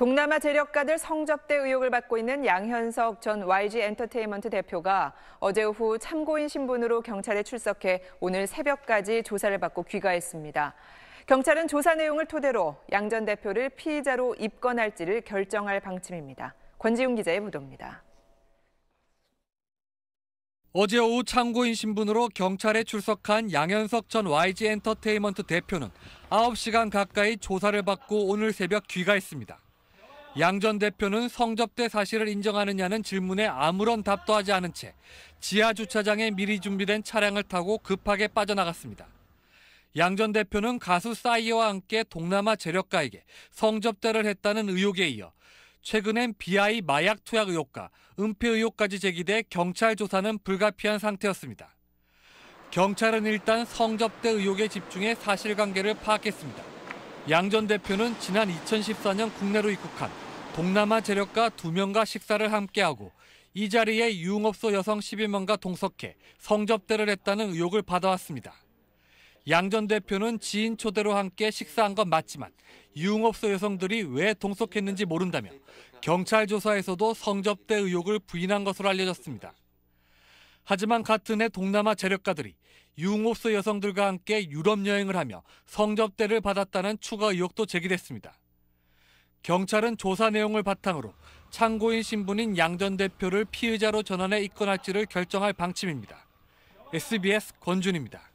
동남아 재력가들 성접대 의혹을 받고 있는 양현석 전 YG 엔터테인먼트 대표가 어제 오후 참고인 신분으로 경찰에 출석해 오늘 새벽까지 조사를 받고 귀가했습니다. 경찰은 조사 내용을 토대로 양 전 대표를 피의자로 입건할지를 결정할 방침입니다. 권지웅 기자의 보도입니다. 어제 오후 참고인 신분으로 경찰에 출석한 양현석 전 YG 엔터테인먼트 대표는 9시간 가까이 조사를 받고 오늘 새벽 귀가했습니다. 양전 대표는 성접대 사실을 인정하느냐는 질문에 아무런 답도 하지 않은 채 지하 주차장에 미리 준비된 차량을 타고 급하게 빠져나갔습니다. 양 전 대표는 가수 싸이와 함께 동남아 재력가에게 성접대를 했다는 의혹에 이어 최근엔 비아이 마약 투약 의혹과 은폐 의혹까지 제기돼 경찰 조사는 불가피한 상태였습니다. 경찰은 일단 성접대 의혹에 집중해 사실관계를 파악했습니다. 양 전 대표는 지난 2014년 국내로 입국한 동남아 재력가 2명과 식사를 함께하고 이 자리에 유흥업소 여성 11명과 동석해 성접대를 했다는 의혹을 받아왔습니다. 양전 대표는 지인 초대로 함께 식사한 건 맞지만 유흥업소 여성들이 왜 동석했는지 모른다며 경찰 조사에서도 성접대 의혹을 부인한 것으로 알려졌습니다. 하지만 같은 해 동남아 재력가들이 유흥업소 여성들과 함께 유럽 여행을 하며 성접대를 받았다는 추가 의혹도 제기됐습니다. 경찰은 조사 내용을 바탕으로 창고인 신분인 양전 대표를 피의자로 전환해 입건할지를 결정할 방침입니다. SBS 권준입니다.